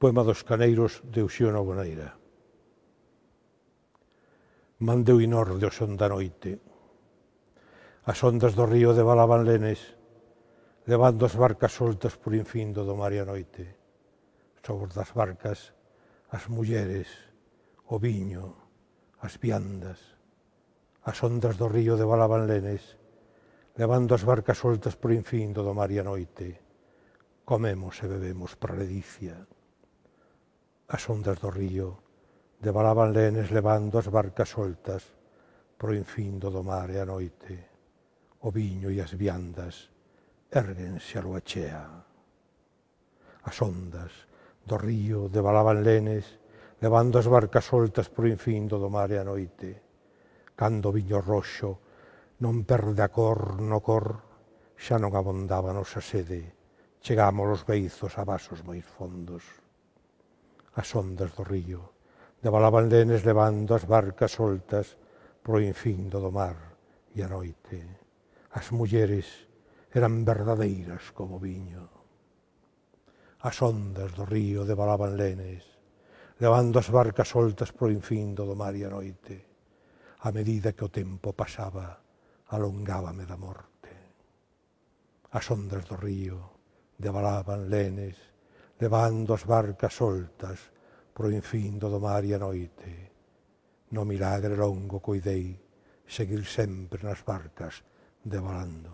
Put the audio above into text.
Poema dos Caneiros de Euxiono Boneira. Mandeu inor de oxón da noite. As ondas do río devalaban lenes, levando as barcas soltas por infindo do mar e a noite. Sobre das barcas, as mulleres, o viño, as viandas. As ondas do río devalaban lenes, levando as barcas soltas por infindo do mar e a noite. Comemos e bebemos para ledicia. As ondas do río devalaban lenes levando as barcas soltas pro infindo do mar e a noite. O viño e as viandas erguense a lua chea. As ondas do río devalaban lenes levando as barcas soltas pro infindo do mar e a noite. Cando o viño roxo non perde a cor no cor, xa non abondaba nosa sede, chegamos os beizos a vasos moi fondos as ondas do río. Devalaban lenes levando as barcas soltas pro infindo do mar e a noite. As mulleres eran verdadeiras como viño. As ondas do río devalaban lenes, levando as barcas soltas pro infindo do mar e a noite. A medida que o tempo pasaba, alongábame da morte. As ondas do río devalaban lenes, levando as barcas soltas pro infín do mar e a noite. No milagre longo coidei seguir sempre nas barcas devorando.